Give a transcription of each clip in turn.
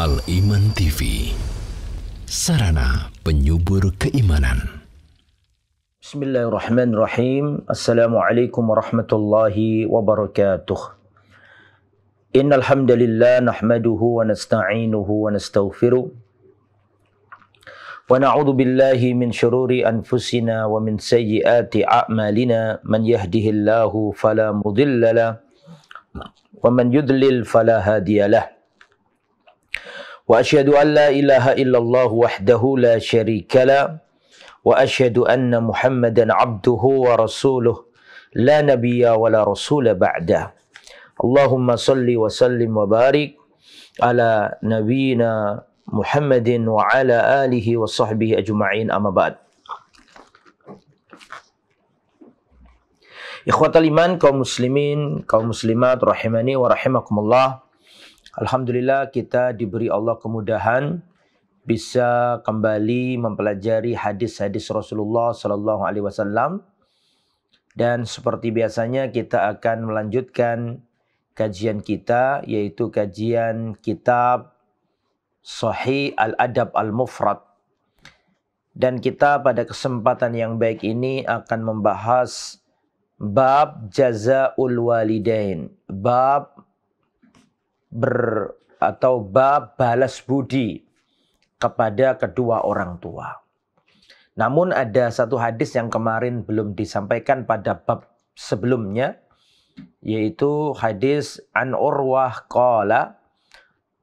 Al-Iman TV Sarana penyubur keimanan Bismillahirrahmanirrahim Assalamualaikum warahmatullahi wabarakatuh Innal nahmaduhu wa nasta'inuhu wa nasta'ufiru wa na'udhu billahi min syururi anfusina wa min sayyiati a'malina man yahdihillahu falamudillala wa man yudlil falahadiyalah واشهد ان لا اله الا الله وحده لا شريك له واشهد ان محمدا عبده ورسوله لا نبي ولا رسول بعده اللهم صل وسلم وبارك على نبينا محمد وعلى اله وصحبه اجمعين اما بعد Ikhwatal iman kaum muslimin, kaum muslimat rahimani wa rahimakumullah. Alhamdulillah kita diberi Allah kemudahan bisa kembali mempelajari hadis-hadis Rasulullah Sallallahu Alaihi Wasallam dan seperti biasanya kita akan melanjutkan kajian kita yaitu kajian kitab Sahih Al-Adab Al-Mufrad dan kita pada kesempatan yang baik ini akan membahas bab jazaul walidain, bab ber atau bab balas budi kepada kedua orang tua. Namun ada satu hadis yang kemarin belum disampaikan pada bab sebelumnya yaitu hadis an Urwah qala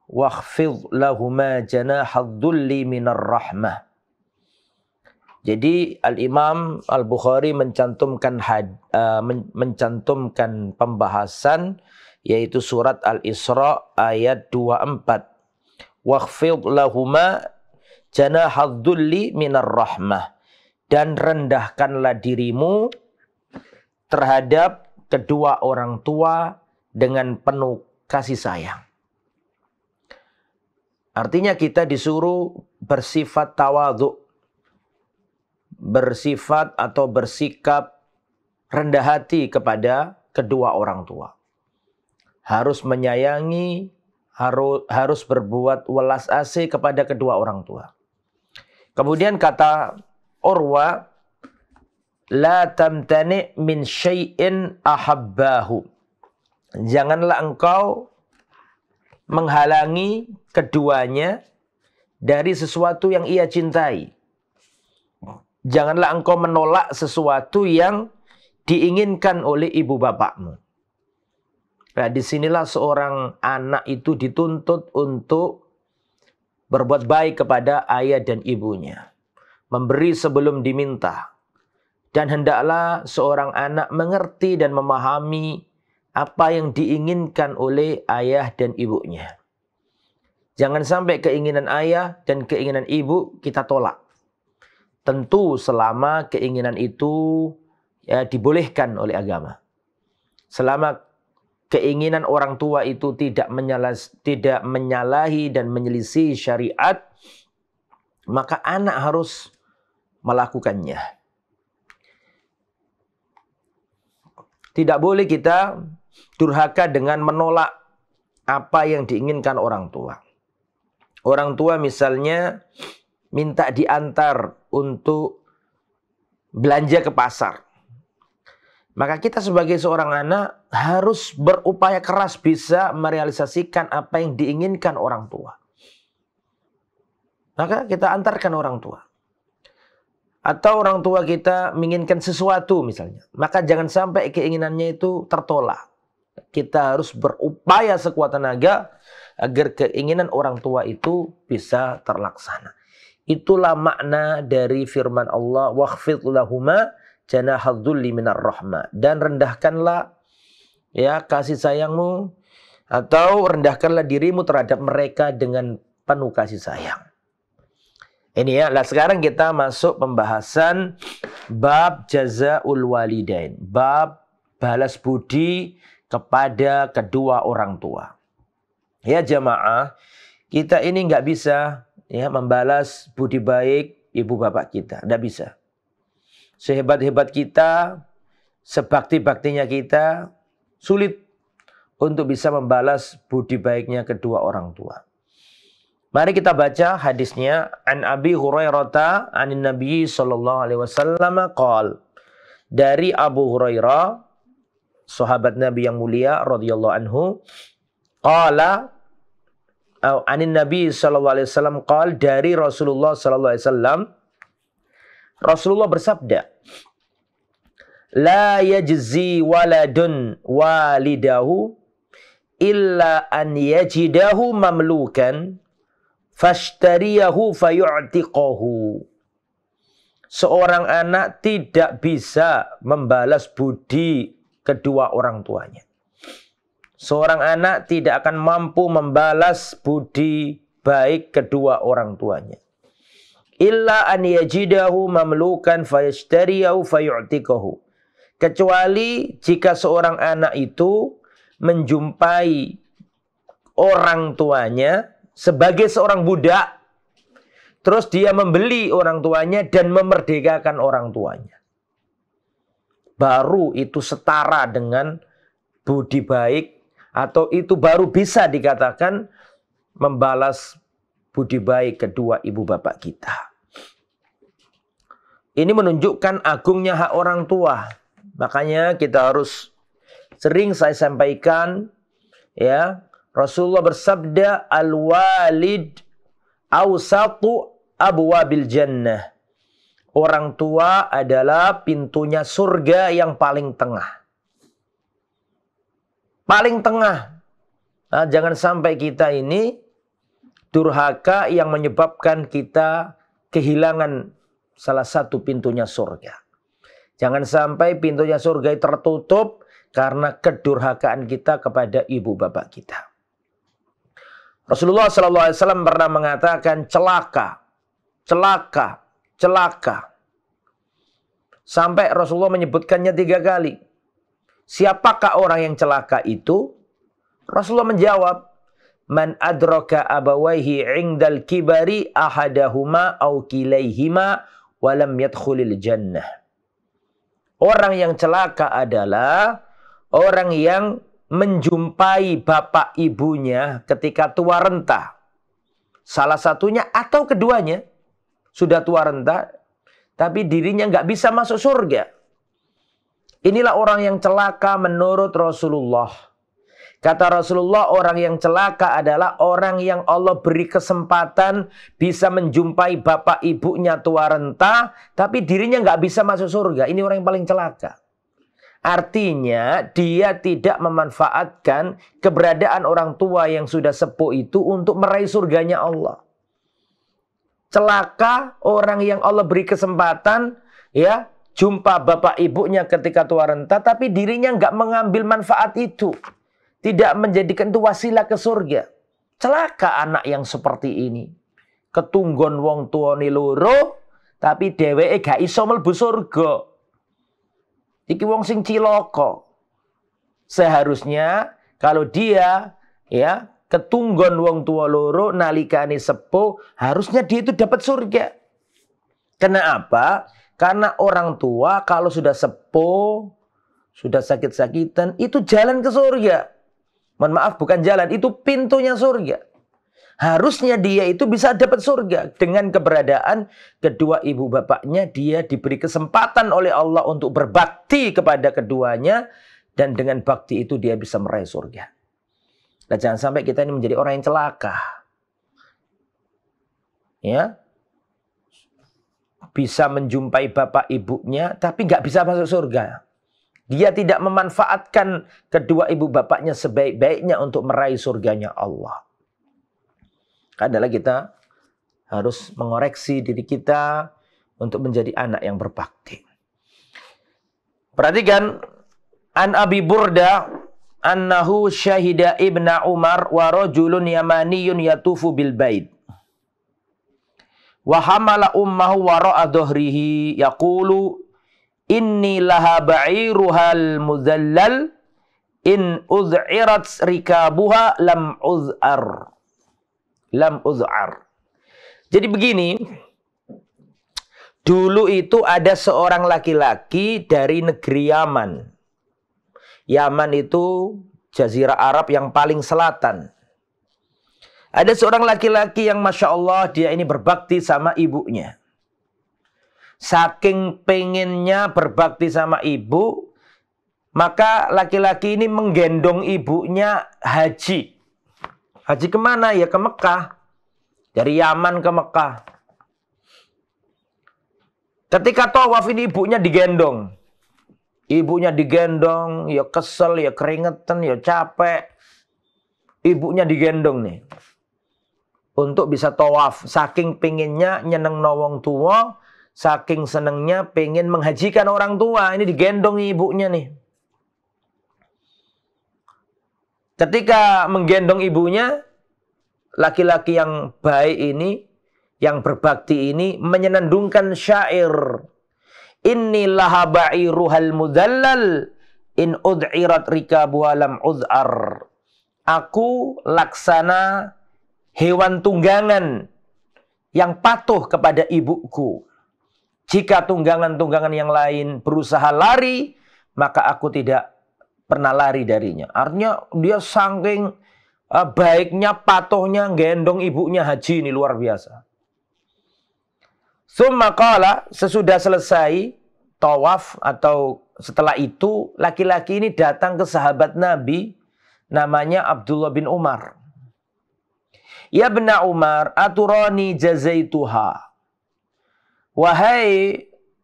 wakhfid lahuma janahadh minar rahmah. Jadi Al-Imam Al-Bukhari mencantumkan had, uh, mencantumkan pembahasan yaitu surat Al-Isra ayat 24. Wakhfid lahuma janahadzulli minar rahmah. Dan rendahkanlah dirimu terhadap kedua orang tua dengan penuh kasih sayang. Artinya kita disuruh bersifat tawadhu. Bersifat atau bersikap rendah hati kepada kedua orang tua harus menyayangi, harus, berbuat welas asih kepada kedua orang tua. Kemudian kata Urwa, La tamtani min syai'in ahabbahu. Janganlah engkau menghalangi keduanya dari sesuatu yang ia cintai. Janganlah engkau menolak sesuatu yang diinginkan oleh ibu bapakmu. Nah, disinilah seorang anak itu dituntut untuk berbuat baik kepada ayah dan ibunya. Memberi sebelum diminta. Dan hendaklah seorang anak mengerti dan memahami apa yang diinginkan oleh ayah dan ibunya. Jangan sampai keinginan ayah dan keinginan ibu kita tolak. Tentu selama keinginan itu ya, dibolehkan oleh agama. Selama keinginan orang tua itu tidak menyalah, tidak menyalahi dan menyelisih syariat, maka anak harus melakukannya. Tidak boleh kita durhaka dengan menolak apa yang diinginkan orang tua. Orang tua misalnya minta diantar untuk belanja ke pasar. Maka kita sebagai seorang anak harus berupaya keras bisa merealisasikan apa yang diinginkan orang tua. Maka kita antarkan orang tua. Atau orang tua kita menginginkan sesuatu misalnya. Maka jangan sampai keinginannya itu tertolak. Kita harus berupaya sekuat tenaga agar keinginan orang tua itu bisa terlaksana. Itulah makna dari firman Allah, "Wakhfid lahumā janahadzulli minar rahma dan rendahkanlah ya kasih sayangmu atau rendahkanlah dirimu terhadap mereka dengan penuh kasih sayang. Ini ya. Lah sekarang kita masuk pembahasan bab jazaul walidain, bab balas budi kepada kedua orang tua. Ya jamaah, kita ini nggak bisa ya membalas budi baik ibu bapak kita, nggak bisa sehebat-hebat kita, sebakti-baktinya kita, sulit untuk bisa membalas budi baiknya kedua orang tua. Mari kita baca hadisnya an Abi Hurairah An Nabi sallallahu alaihi wasallam qol dari Abu Hurairah sahabat Nabi yang mulia radhiyallahu anhu qala anin Nabi sallallahu alaihi wasallam qol dari Rasulullah sallallahu alaihi wasallam Rasulullah bersabda, La yajzi waladun walidahu illa an yajidahu mamlukan fashtariyahu fayu'tiqahu. Seorang anak tidak bisa membalas budi kedua orang tuanya. Seorang anak tidak akan mampu membalas budi baik kedua orang tuanya illa an yajidahu mamlukan fayashtariyahu fayu'tikahu. Kecuali jika seorang anak itu menjumpai orang tuanya sebagai seorang budak. Terus dia membeli orang tuanya dan memerdekakan orang tuanya. Baru itu setara dengan budi baik atau itu baru bisa dikatakan membalas budi baik kedua ibu bapak kita. Ini menunjukkan agungnya hak orang tua. Makanya kita harus sering saya sampaikan ya, Rasulullah bersabda al-walid awsatu abwabil jannah. Orang tua adalah pintunya surga yang paling tengah. Paling tengah. Nah, jangan sampai kita ini durhaka yang menyebabkan kita kehilangan salah satu pintunya surga. Jangan sampai pintunya surga tertutup karena kedurhakaan kita kepada ibu bapak kita. Rasulullah SAW pernah mengatakan celaka, celaka, celaka. Sampai Rasulullah menyebutkannya tiga kali. Siapakah orang yang celaka itu? Rasulullah menjawab, Man adroka abawaihi indal kibari ahadahuma au kilaihima walam yadkhulil jannah. Orang yang celaka adalah orang yang menjumpai bapak ibunya ketika tua renta. Salah satunya atau keduanya sudah tua renta, tapi dirinya nggak bisa masuk surga. Inilah orang yang celaka menurut Rasulullah. Kata Rasulullah, orang yang celaka adalah orang yang Allah beri kesempatan bisa menjumpai bapak ibunya tua renta, tapi dirinya nggak bisa masuk surga. Ini orang yang paling celaka. Artinya dia tidak memanfaatkan keberadaan orang tua yang sudah sepuh itu untuk meraih surganya Allah. Celaka orang yang Allah beri kesempatan ya jumpa bapak ibunya ketika tua renta tapi dirinya nggak mengambil manfaat itu. Tidak menjadikan itu wasilah ke surga. Celaka anak yang seperti ini. Ketunggon wong tua loro tapi dewe gak iso melbu surga. Iki wong sing ciloko. Seharusnya kalau dia ya ketunggon wong tua loro nalikani sepuh harusnya dia itu dapat surga. Kenapa? Karena orang tua kalau sudah sepuh, sudah sakit-sakitan itu jalan ke surga. Mohon maaf, bukan jalan. Itu pintunya surga. Harusnya dia itu bisa dapat surga. Dengan keberadaan kedua ibu bapaknya, dia diberi kesempatan oleh Allah untuk berbakti kepada keduanya. Dan dengan bakti itu dia bisa meraih surga. Nah, jangan sampai kita ini menjadi orang yang celaka. Ya, bisa menjumpai bapak ibunya, tapi nggak bisa masuk surga. Dia tidak memanfaatkan kedua ibu bapaknya sebaik-baiknya untuk meraih surganya Allah. Adalah kita harus mengoreksi diri kita untuk menjadi anak yang berbakti. Perhatikan An Abi Burda annahu syahida Ibnu Umar wa rajulun yamaniyun yatufu bil bait. Wa hamala ummahu ra'a dhahrihi yaqulu Inni laha ba'iruhal muzallal in uz'irat rikabuha lam uz'ar. Lam uz'ar. Jadi begini, dulu itu ada seorang laki-laki dari negeri Yaman. Yaman itu jazirah Arab yang paling selatan. Ada seorang laki-laki yang Masya Allah dia ini berbakti sama ibunya. Saking pengennya berbakti sama ibu, maka laki-laki ini menggendong ibunya haji. Haji kemana? Ya ke Mekah. Dari Yaman ke Mekah. Ketika tawaf ini ibunya digendong. Ibunya digendong, ya kesel, ya keringetan, ya capek. Ibunya digendong nih untuk bisa tawaf. Saking pinginnya nyeneng nawang tua, Saking senengnya pengen menghajikan orang tua. Ini digendong ibunya nih. Ketika menggendong ibunya, laki-laki yang baik ini, yang berbakti ini, menyenandungkan syair. Inni ruhal mudallal in ud'irat rika bualam ud'ar. Aku laksana hewan tunggangan yang patuh kepada ibuku. Jika tunggangan-tunggangan yang lain berusaha lari, maka aku tidak pernah lari darinya. Artinya dia saking eh, baiknya patuhnya gendong ibunya haji ini luar biasa. Summa sesudah selesai tawaf atau setelah itu laki-laki ini datang ke sahabat Nabi namanya Abdullah bin Umar. Ya benar Umar aturani jazaituha. Wahai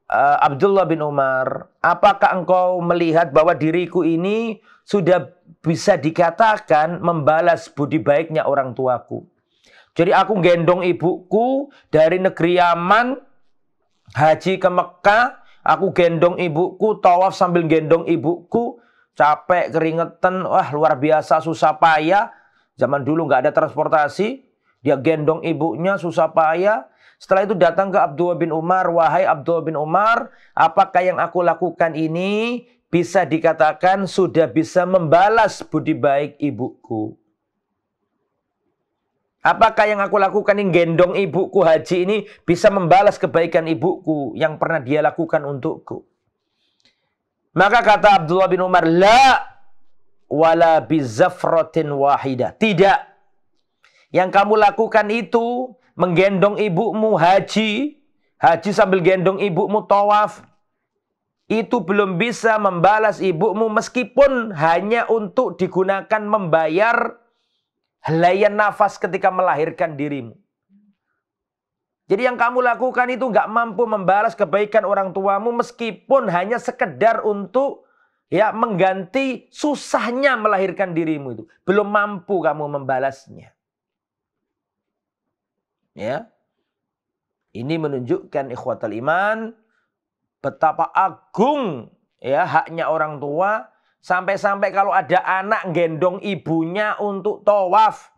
uh, Abdullah bin Umar, apakah engkau melihat bahwa diriku ini sudah bisa dikatakan membalas budi baiknya orang tuaku? Jadi aku gendong ibuku dari negeri Yaman, haji ke Mekah, aku gendong ibuku, tawaf sambil gendong ibuku, capek, keringetan, wah luar biasa, susah payah. Zaman dulu nggak ada transportasi, dia gendong ibunya susah payah, setelah itu datang ke Abdullah bin Umar, wahai Abdullah bin Umar, apakah yang aku lakukan ini bisa dikatakan sudah bisa membalas budi baik ibuku? Apakah yang aku lakukan ini gendong ibuku haji ini bisa membalas kebaikan ibuku yang pernah dia lakukan untukku? Maka kata Abdullah bin Umar, La wala bizafrotin wahida. Tidak. Yang kamu lakukan itu menggendong ibumu haji, haji sambil gendong ibumu tawaf, itu belum bisa membalas ibumu meskipun hanya untuk digunakan membayar helaian nafas ketika melahirkan dirimu. Jadi yang kamu lakukan itu nggak mampu membalas kebaikan orang tuamu meskipun hanya sekedar untuk ya mengganti susahnya melahirkan dirimu itu. Belum mampu kamu membalasnya. Ya. Ini menunjukkan ikhwatal iman betapa agung ya haknya orang tua sampai-sampai kalau ada anak gendong ibunya untuk tawaf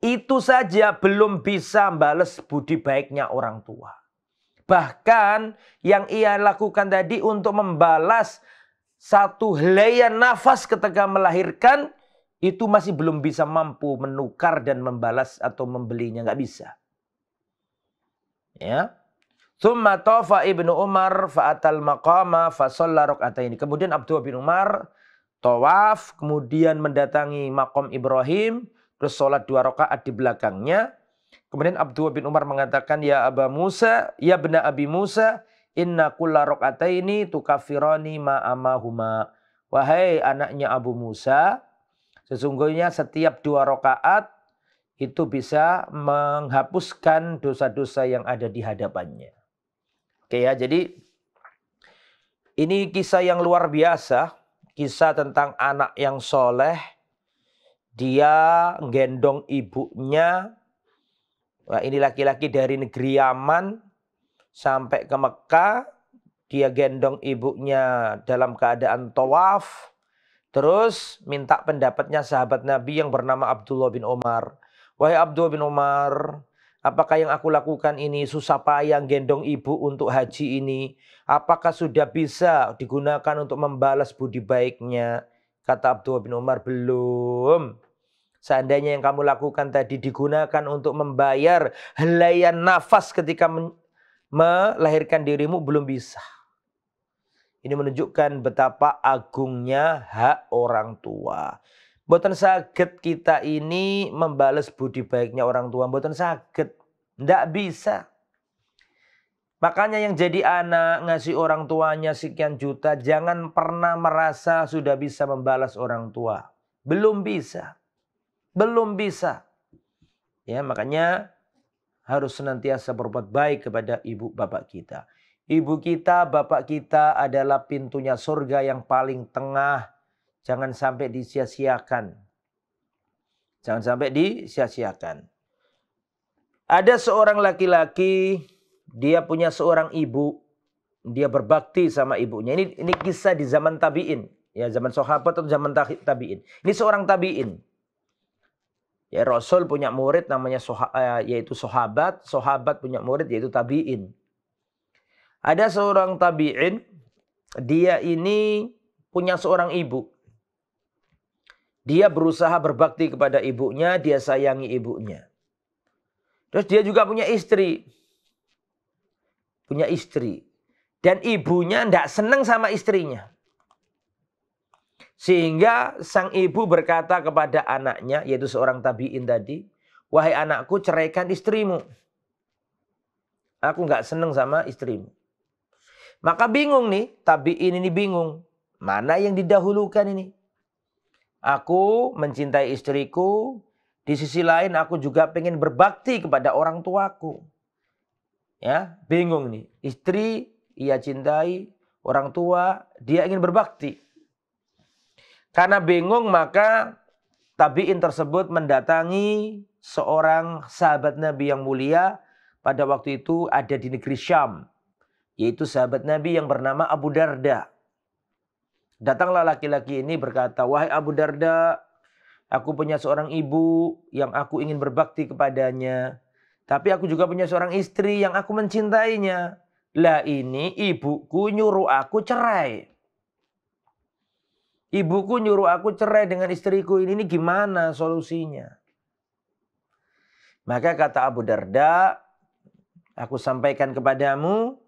itu saja belum bisa bales budi baiknya orang tua. Bahkan yang ia lakukan tadi untuk membalas satu helaian nafas ketika melahirkan itu masih belum bisa mampu menukar dan membalas atau membelinya nggak bisa. Ya. Thumma tawafa ibnu Umar fa'atal maqama fasalla ini. Kemudian Abdullah bin Umar tawaf, kemudian mendatangi makom Ibrahim, terus sholat dua rakaat di belakangnya. Kemudian Abdullah bin Umar mengatakan, Ya Aba Musa, Ya Bena Abi Musa, Inna kulla ini tukafirani amahuma. Wahai anaknya Abu Musa, sesungguhnya setiap dua rakaat itu bisa menghapuskan dosa-dosa yang ada di hadapannya. Oke ya, jadi ini kisah yang luar biasa, kisah tentang anak yang soleh, dia gendong ibunya, nah, ini laki-laki dari negeri Yaman sampai ke Mekah, dia gendong ibunya dalam keadaan tawaf, terus minta pendapatnya sahabat Nabi yang bernama Abdullah bin Omar. Wahai Abdul bin Umar, apakah yang aku lakukan ini susah payah gendong ibu untuk haji ini? Apakah sudah bisa digunakan untuk membalas budi baiknya? Kata Abdul bin Umar, belum. Seandainya yang kamu lakukan tadi digunakan untuk membayar helaian nafas ketika melahirkan dirimu belum bisa. Ini menunjukkan betapa agungnya hak orang tua. Mboten sakit kita ini membalas budi baiknya orang tua. Mboten sakit. Tidak bisa. Makanya yang jadi anak ngasih orang tuanya sekian juta jangan pernah merasa sudah bisa membalas orang tua. Belum bisa. Belum bisa. Ya, makanya harus senantiasa berbuat baik kepada ibu bapak kita. Ibu kita, bapak kita adalah pintunya surga yang paling tengah Jangan sampai disia-siakan. Jangan sampai disia-siakan. Ada seorang laki-laki, dia punya seorang ibu, dia berbakti sama ibunya. Ini ini kisah di zaman tabiin, ya zaman sahabat atau zaman tabiin. Ini seorang tabiin. Ya Rasul punya murid namanya soha, eh, yaitu sahabat, sahabat punya murid yaitu tabiin. Ada seorang tabiin, dia ini punya seorang ibu. Dia berusaha berbakti kepada ibunya, dia sayangi ibunya. Terus dia juga punya istri. Punya istri. Dan ibunya tidak senang sama istrinya. Sehingga sang ibu berkata kepada anaknya, yaitu seorang tabiin tadi, Wahai anakku ceraikan istrimu. Aku nggak seneng sama istrimu. Maka bingung nih, tabiin ini bingung. Mana yang didahulukan ini? Aku mencintai istriku, di sisi lain aku juga pengen berbakti kepada orang tuaku. Ya, bingung nih. Istri ia cintai, orang tua dia ingin berbakti. Karena bingung maka tabiin tersebut mendatangi seorang sahabat Nabi yang mulia pada waktu itu ada di negeri Syam. Yaitu sahabat Nabi yang bernama Abu Darda. Datanglah laki-laki ini berkata, "Wahai Abu Darda, aku punya seorang ibu yang aku ingin berbakti kepadanya, tapi aku juga punya seorang istri yang aku mencintainya. Lah ini ibuku nyuruh aku cerai." Ibuku nyuruh aku cerai dengan istriku ini, ini gimana solusinya? Maka kata Abu Darda, aku sampaikan kepadamu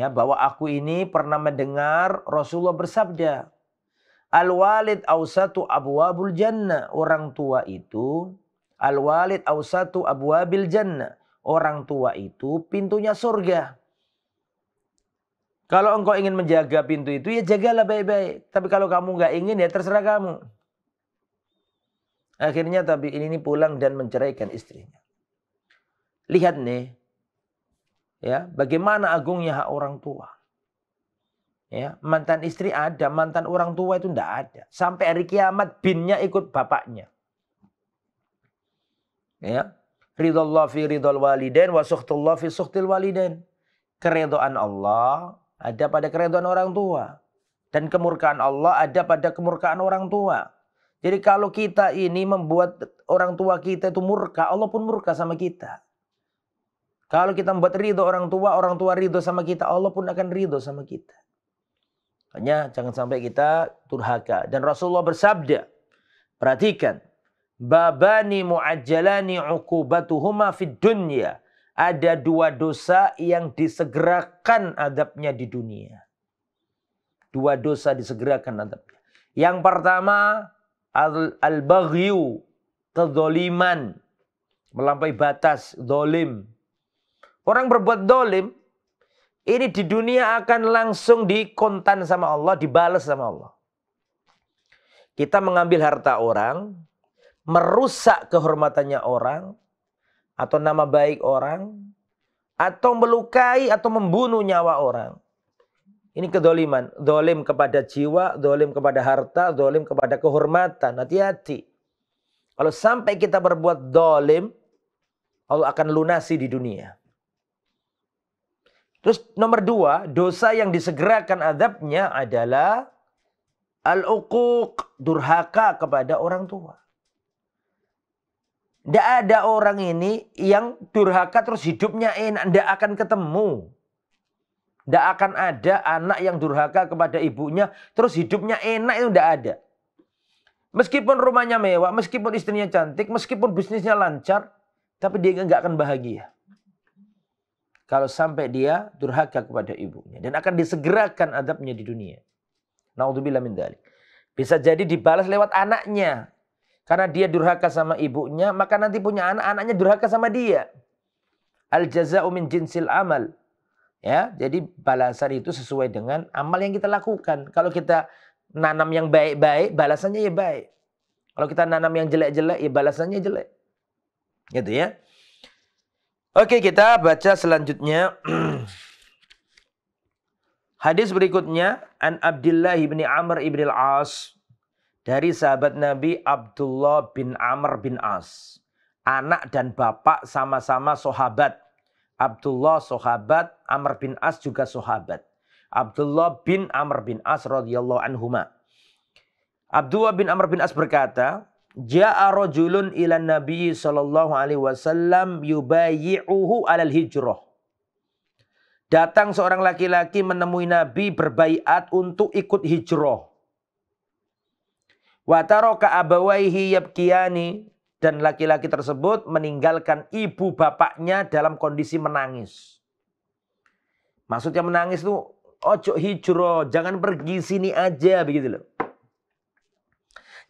ya bahwa aku ini pernah mendengar Rasulullah bersabda Al-walid ausatu abwabul jannah orang tua itu al-walid ausatu abwabil jannah orang tua itu pintunya surga kalau engkau ingin menjaga pintu itu ya jagalah baik-baik tapi kalau kamu nggak ingin ya terserah kamu akhirnya tapi ini pulang dan menceraikan istrinya lihat nih Ya, bagaimana agungnya hak orang tua? Ya, mantan istri ada, mantan orang tua itu tidak ada. Sampai hari kiamat binnya ikut bapaknya. Ya, ridhollah fi ridhol waliden wa suhtullah fi suhtil waliden Keredoan Allah ada pada keredoan orang tua. Dan kemurkaan Allah ada pada kemurkaan orang tua. Jadi kalau kita ini membuat orang tua kita itu murka, Allah pun murka sama kita. Kalau kita membuat ridho orang tua, orang tua ridho sama kita, Allah pun akan ridho sama kita. Hanya jangan sampai kita turhaka. Dan Rasulullah bersabda, perhatikan, babani muajjalani uqubatuhuma fid dunya. Ada dua dosa yang disegerakan adabnya di dunia. Dua dosa disegerakan adabnya. Yang pertama, al-baghyu, al kezoliman, melampaui batas, dolim, Orang berbuat dolim, ini di dunia akan langsung dikontan sama Allah, dibalas sama Allah. Kita mengambil harta orang, merusak kehormatannya orang, atau nama baik orang, atau melukai atau membunuh nyawa orang. Ini kedoliman. Dolim kepada jiwa, dolim kepada harta, dolim kepada kehormatan. Hati-hati. Kalau sampai kita berbuat dolim, Allah akan lunasi di dunia. Terus nomor dua, dosa yang disegerakan adabnya adalah al-uquq, durhaka kepada orang tua. Tidak ada orang ini yang durhaka terus hidupnya enak, tidak akan ketemu. Tidak akan ada anak yang durhaka kepada ibunya terus hidupnya enak itu tidak ada. Meskipun rumahnya mewah, meskipun istrinya cantik, meskipun bisnisnya lancar, tapi dia nggak akan bahagia kalau sampai dia durhaka kepada ibunya dan akan disegerakan adabnya di dunia. Nauzubillah min dzalik. Bisa jadi dibalas lewat anaknya. Karena dia durhaka sama ibunya, maka nanti punya anak, anaknya durhaka sama dia. Al jazaa'u min jinsil amal. Ya, jadi balasan itu sesuai dengan amal yang kita lakukan. Kalau kita nanam yang baik-baik, balasannya ya baik. Kalau kita nanam yang jelek-jelek, ya balasannya jelek. Gitu ya. Oke, kita baca selanjutnya. Hadis berikutnya An Abdullah bin Amr ibn al-As dari sahabat Nabi Abdullah bin Amr bin As. Anak dan bapak sama-sama sahabat. Abdullah sahabat, Amr bin As juga sahabat. Abdullah bin Amr bin As radhiyallahu anhuma. Abdullah bin Amr bin As berkata, Ja'a rajulun ila Nabi sallallahu alaihi wasallam yubayyi'uhu alal hijrah. Datang seorang laki-laki menemui Nabi berbaiat untuk ikut hijrah. Wa taraka abawaihi yabkiyani dan laki-laki tersebut meninggalkan ibu bapaknya dalam kondisi menangis. Maksudnya menangis tuh ojo hijrah, jangan pergi sini aja begitu loh.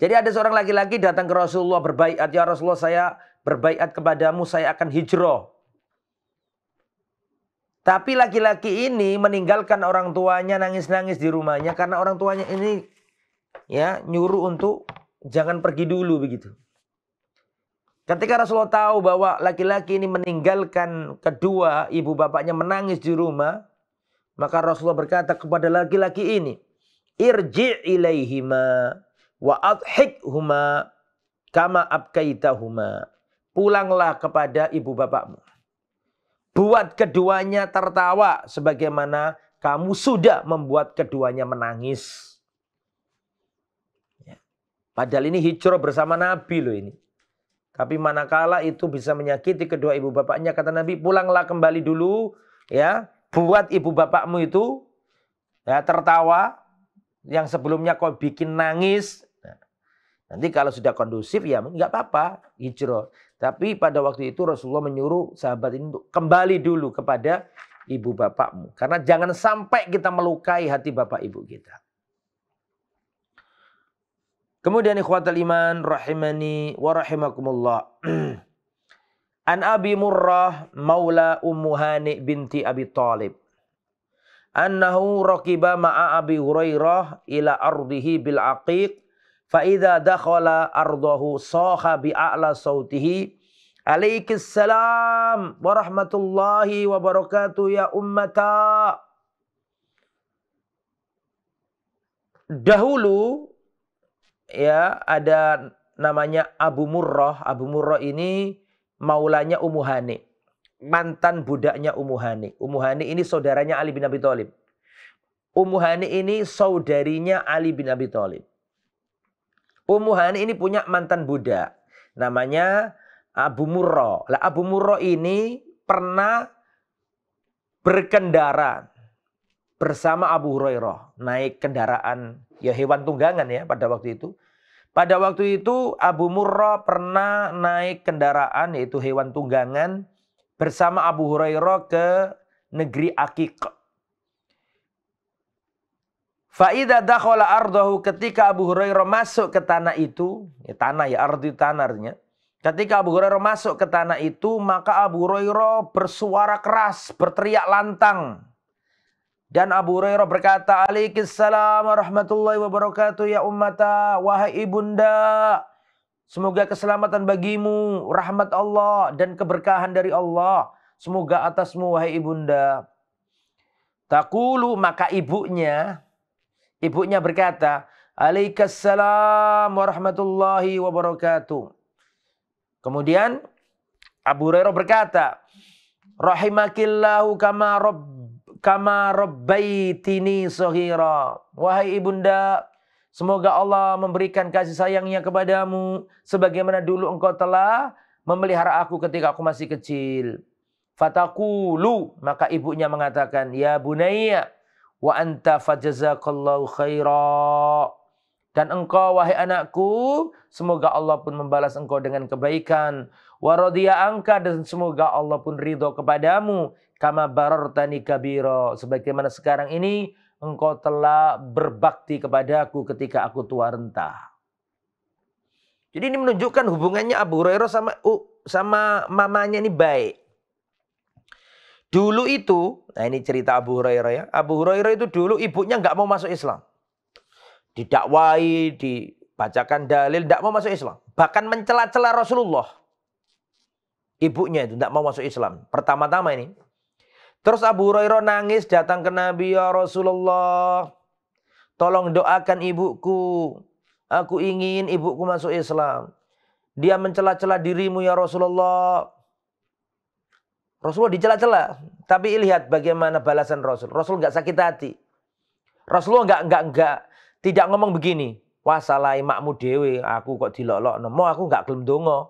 Jadi ada seorang laki-laki datang ke Rasulullah berbaikat, "Ya Rasulullah, saya berbaikat kepadamu, saya akan hijrah." Tapi laki-laki ini meninggalkan orang tuanya nangis-nangis di rumahnya karena orang tuanya ini ya nyuruh untuk jangan pergi dulu begitu. Ketika Rasulullah tahu bahwa laki-laki ini meninggalkan kedua ibu bapaknya menangis di rumah, maka Rasulullah berkata kepada laki-laki ini, "Irji ilaihima." Wa adhikhuma kama abkaitahuma. Pulanglah kepada ibu bapakmu. Buat keduanya tertawa sebagaimana kamu sudah membuat keduanya menangis. Ya. Padahal ini hijrah bersama Nabi loh ini. Tapi manakala itu bisa menyakiti kedua ibu bapaknya, kata Nabi, pulanglah kembali dulu, ya, buat ibu bapakmu itu ya, tertawa yang sebelumnya kau bikin nangis, Nanti kalau sudah kondusif ya nggak apa-apa hijrah. Tapi pada waktu itu Rasulullah menyuruh sahabat ini kembali dulu kepada ibu bapakmu. Karena jangan sampai kita melukai hati bapak ibu kita. Kemudian ikhwatal iman rahimani wa rahimakumullah. An Abi Murrah maula Ummu Hani binti Abi Talib. Annahu rakiba ma'a Abi Hurairah ila ardihi bil aqiq Fa'idha dakhala ardahu soha bi'a'la sautihi. Alaikissalam wa rahmatullahi wa barakatuh ya ummata. Dahulu ya ada namanya Abu Murrah. Abu Murrah ini maulanya Ummu Hani. Mantan budaknya Ummu Hani. Ummu Hani ini saudaranya Ali bin Abi Thalib. Ummu Hani ini saudarinya Ali bin Abi Thalib. Ummu ini punya mantan Buddha. Namanya Abu Murro. Lah Abu Murro ini pernah berkendara bersama Abu Hurairah naik kendaraan ya hewan tunggangan ya pada waktu itu. Pada waktu itu Abu Murro pernah naik kendaraan yaitu hewan tunggangan bersama Abu Hurairah ke negeri Akik Fa'idha dakhala ardahu ketika Abu Hurairah masuk ke tanah itu, ya tanah ya ardi tanah artinya. Ketika Abu Hurairah masuk ke tanah itu, maka Abu Hurairah bersuara keras, berteriak lantang. Dan Abu Hurairah berkata, Alaikissalam warahmatullahi wabarakatuh ya ummata, wahai ibunda. Semoga keselamatan bagimu, rahmat Allah dan keberkahan dari Allah. Semoga atasmu wahai ibunda. Takulu maka ibunya Ibunya berkata, Alaikassalam warahmatullahi wabarakatuh. Kemudian Abu Hurairah berkata, Rahimakillahu kama rabb kama rabbaitini sahira. Wahai ibunda, semoga Allah memberikan kasih sayangnya kepadamu sebagaimana dulu engkau telah memelihara aku ketika aku masih kecil. Fatakulu, maka ibunya mengatakan, "Ya bunayya, wa anta fajazakallahu khaira. Dan engkau wahai anakku, semoga Allah pun membalas engkau dengan kebaikan. Wa radiya angka dan semoga Allah pun ridho kepadamu. Kama barartani kabira Sebagaimana sekarang ini engkau telah berbakti kepadaku ketika aku tua renta. Jadi ini menunjukkan hubungannya Abu Hurairah sama uh, sama mamanya ini baik. Dulu itu, nah ini cerita Abu Hurairah ya. Abu Hurairah itu dulu ibunya nggak mau masuk Islam. Didakwai, dibacakan dalil, nggak mau masuk Islam. Bahkan mencela-cela Rasulullah. Ibunya itu nggak mau masuk Islam. Pertama-tama ini. Terus Abu Hurairah nangis datang ke Nabi ya Rasulullah. Tolong doakan ibuku. Aku ingin ibuku masuk Islam. Dia mencela-cela dirimu ya Rasulullah. Rasulullah dicela-cela, tapi lihat bagaimana balasan Rasul. Rasul nggak sakit hati. Rasulullah nggak nggak nggak tidak ngomong begini. wasalai makmu dewi, aku kok dilolok nemu aku nggak kelem dongo.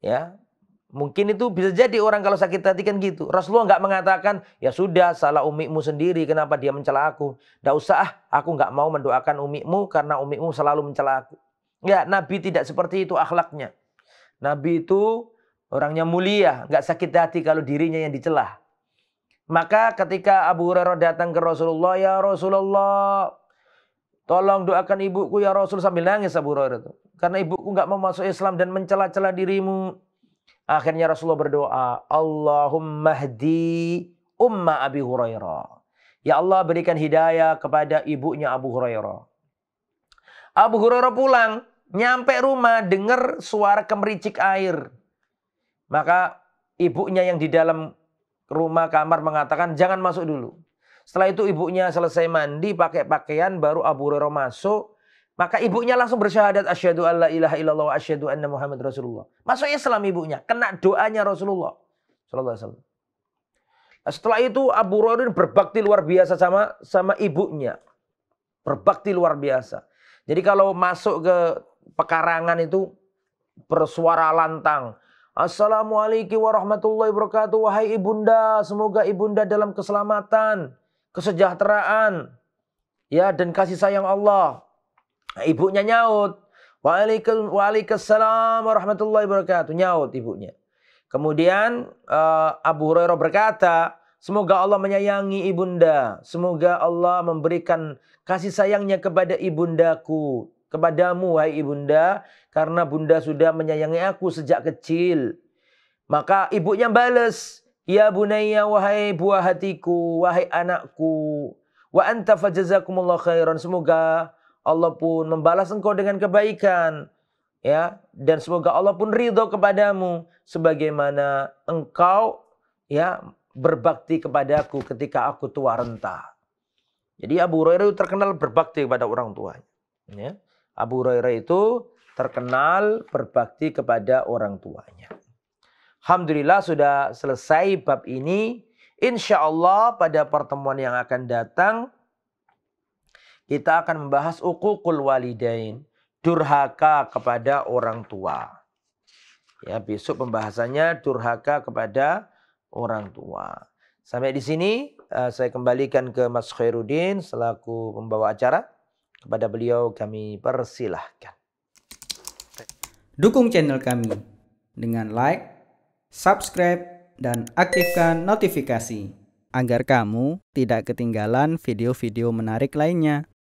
Ya, mungkin itu bisa jadi orang kalau sakit hati kan gitu. Rasulullah nggak mengatakan ya sudah salah umikmu sendiri, kenapa dia mencela aku? Tidak usah, ah, aku nggak mau mendoakan umikmu karena umikmu selalu mencela aku. Ya, Nabi tidak seperti itu akhlaknya. Nabi itu Orangnya mulia, nggak sakit hati kalau dirinya yang dicelah. Maka ketika Abu Hurairah datang ke Rasulullah, ya Rasulullah, tolong doakan ibuku ya Rasul sambil nangis Abu Hurairah itu. Karena ibuku nggak mau masuk Islam dan mencela-cela dirimu. Akhirnya Rasulullah berdoa, Allahumma hdi umma Abi Hurairah. Ya Allah berikan hidayah kepada ibunya Abu Hurairah. Abu Hurairah pulang, nyampe rumah dengar suara kemericik air. Maka ibunya yang di dalam rumah kamar mengatakan jangan masuk dulu. Setelah itu ibunya selesai mandi pakai pakaian baru Abu Hurairah masuk. Maka ibunya langsung bersyahadat asyhadu alla ilaha illallah asyhadu anna Muhammad Rasulullah. Masuk Islam ibunya, kena doanya Rasulullah sallallahu alaihi wasallam. Nah, setelah itu Abu Hurairah berbakti luar biasa sama sama ibunya. Berbakti luar biasa. Jadi kalau masuk ke pekarangan itu bersuara lantang, Assalamualaikum warahmatullahi wabarakatuh. Wahai ibunda, semoga ibunda dalam keselamatan, kesejahteraan, ya dan kasih sayang Allah. Ibunya nyaut. Waalaikumsalam warahmatullahi wabarakatuh. Nyaut ibunya. Kemudian uh, Abu Hurairah berkata, Semoga Allah menyayangi ibunda. Semoga Allah memberikan kasih sayangnya kepada ibundaku. Kepadamu, wahai ibunda. Karena bunda sudah menyayangi aku sejak kecil. Maka ibunya balas. Ya bunaya wahai buah hatiku, wahai anakku. Wa anta fajazakumullah khairan. Semoga Allah pun membalas engkau dengan kebaikan. Ya, dan semoga Allah pun ridho kepadamu sebagaimana engkau ya berbakti kepadaku ketika aku tua renta. Jadi Abu Hurairah terkenal berbakti kepada orang tuanya. Ya. Abu Hurairah itu terkenal berbakti kepada orang tuanya. Alhamdulillah sudah selesai bab ini. Insya Allah pada pertemuan yang akan datang kita akan membahas ukukul walidain. Durhaka kepada orang tua. Ya, besok pembahasannya durhaka kepada orang tua. Sampai di sini eh, saya kembalikan ke Mas Khairuddin selaku pembawa acara. Kepada beliau kami persilahkan. Dukung channel kami dengan like, subscribe, dan aktifkan notifikasi agar kamu tidak ketinggalan video-video menarik lainnya.